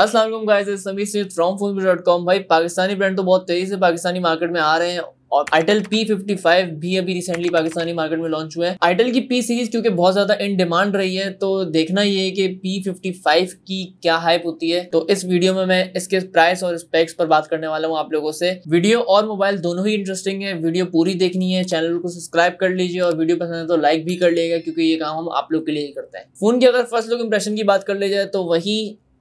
Aslam guys Sami Singh from phone dot com भाई Pakistani brand तो बहुत तेज़ी से पाकिस्तानी मार्केट में आ रहे हैं और आइटल P55 भी अभी रिसेंटली पाकिस्तानी मार्केट में लॉन्च हुए हैं आइटल की P सीरीज क्योंकि बहुत ज्यादा इन डिमांड रही है तो देखना ये है कि P55 की क्या हाइप होती है तो इस वीडियो में मैं इसके प्राइस और स्पेक्स पर बात करने वाला हूँ आप लोगों से वीडियो और मोबाइल दोनों ही इंटरेस्टिंग है वीडियो पूरी देखनी है चैनल को सब्सक्राइब कर लीजिए और वीडियो पसंद है तो लाइक भी कर लीजिएगा क्योंकि ये काम हम आप लोग के लिए ही करते हैं फोन की अगर फर्स्ट लुक इंप्रेशन की बात कर ली जाए तो वही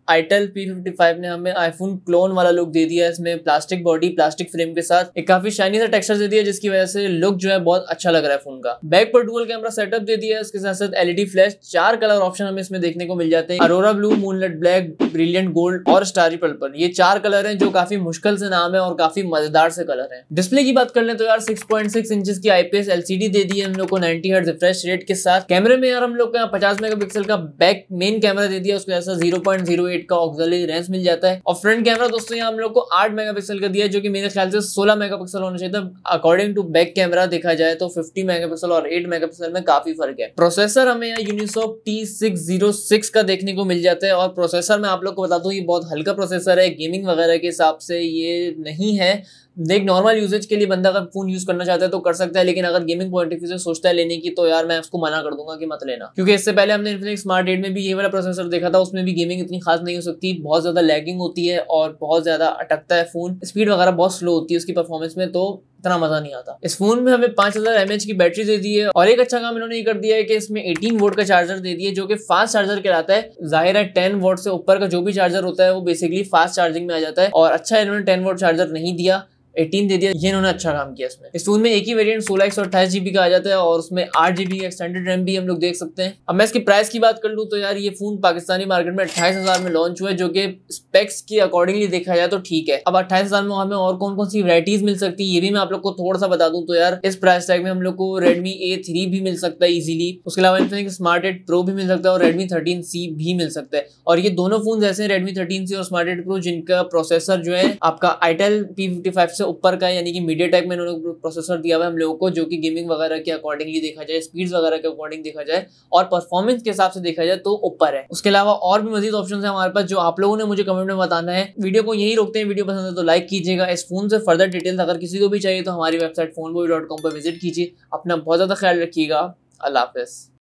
आईटेल पी फिफ्टी फाइव ने हमें आईफोन क्लोन वाला लुक दे दिया इसमें प्लास्टिक बॉडी प्लास्टिक फ्रेम के साथ एक काफी शाइनी सा टेक्सचर दे दिया जिसकी वजह से लुक जो है बहुत अच्छा लग रहा है फोन का बैक पर डुअल कैमरा सेटअप दे दिया है इसके साथ साथ एलईडी फ्लैश चार कलर ऑप्शन हमें इसमें देखने को मिल जाते हैं Aurora blue moonlit black brilliant gold और स्टारी पर्पल ये चार कलर है जो काफी मुश्किल से नाम है और काफी मजेदार से कलर है डिस्प्ले की बात कर ले तो यार सिक्स पॉइंट सिक्स इंच की आईपीएस एलसीडी दे दी है हम लोग को नाइनटी हर्ट रिफ्रेश रेट के साथ कैमरे में यार हम लोग का पचास मेगा का बैक मेन कैमरा दे दिया उसके साथ zero point zero eight eight का ऑक्सली रेंस मिल जाता है और फ्रंट कैमरा दोस्तों यहाँ हम लोग को आठ मेगा का दिया है जो कि मेरे ख्याल से सोलह मेगा होना चाहिए अकॉर्डिंग टू बैक कैमरा देखा जाए तो फिफ्टी मेगा और एट मेगा में काफी फर्क है प्रोसेसर हमें यहाँ यूनिसॉफ टी का देखने को मिल जाता है और प्रोसेसर मैं आप लोग को बता दूँ ये बहुत हल्का प्रोसेसर है गेमिंग वगैरह के हिसाब से ये नहीं है देख नॉर्मल यूजेज के लिए बंदा अगर फोन यूज करना चाहता है तो कर सकता है लेकिन अगर गेमिंग पॉइंट ऑफ व्यू से सोचता है लेने की तो यार मैं उसको मना कर दूंगा कि मत लेना क्योंकि इससे पहले हमने इन्फिनिक्स स्मार्ट एड में भी ये वाला प्रोसेसर देखा था उसमें भी गेमिंग इतनी खास नहीं हो सकती बहुत ज्यादा लैगिंग होती है और बहुत ज्यादा अटकता है फोन स्पीड वगैरह बहुत स्लो होती है उसकी परफॉर्मेंस में तो इतना मजा नहीं आता इस फोन में हमें पांच हजार एमएच की बैटरी दे दी है और एक अच्छा काम इन्होंने ये कर दिया है कि इसमें 18 वोट का चार्जर दे दिया जो कि फास्ट चार्जर कहलाता है जाहिर है 10 वोट से ऊपर का जो भी चार्जर होता है वो बेसिकली फास्ट चार्जिंग में आ जाता है और अच्छा इन्होंने टेन वोट चार्जर नहीं दिया एटीन दे दिया ये इन्होंने अच्छा काम किया इसमें इस फोन में एक ही वेरियंट सोलह एक सौ अट्ठाईस जीबी का आ जाता है और उसमें आठ जीबी एक्सटेंडेड रैम भी हम लोग देख सकते हैं अब मैं इसकी प्राइस की बात कर लूँ तो यार ये फोन पाकिस्तानी मार्केट में अट्ठाईस हजार में लॉन्च हुआ है जो कि स्पेक्स के अकॉर्डिंगली देखा जाए तो ठीक है अब अट्ठाईस हजार में हमें और कौन कौन सी वरायटीज मिल सकती है ये भी मैं आप लोग को थोड़ा सा बता दूँ तो यार इस प्राइस टैग में हम लोग को रेडमी ए थ्री भी मिल सकता है इजीली उसके अलावा इनफिनिक्स स्मार्ट एट प्रो भी मिल सकता है और रेडमी थर्टीन सी भी मिल सकता है और ये दोनों फोन ऐसे हैं रेडमी थर्टीन सी और स्मार्ट एट प्रो जिनका प्रोसेसर जो है आपका आईटेल पी फिफ्टी फाइव से ऊपर का यानी कि मीडिया टाइप में इन्होंने प्रोसेसर दिया हुआ है हम लोगों को जो कि गेमिंग वगैरह के अकॉर्डिंगली देखा जाए स्पीड्स वगैरह के अकॉर्डिंग देखा जाए और परफॉर्मेंस के हिसाब से देखा जाए तो ऊपर है उसके अलावा और भी मजीद ऑप्शन है हमारे पास जो आप लोगों ने मुझे कमेंट में बताना है वीडियो को यही रोकते हैं वीडियो पसंद है तो लाइक कीजिएगा इस फोन से फर्दर डिटेल्स अगर किसी को भी चाहिए तो हमारी वेबसाइट फोन पर विजिट कीजिए अपना बहुत ज़्यादा ख्याल रखिएगा अल्लाह हाफिज़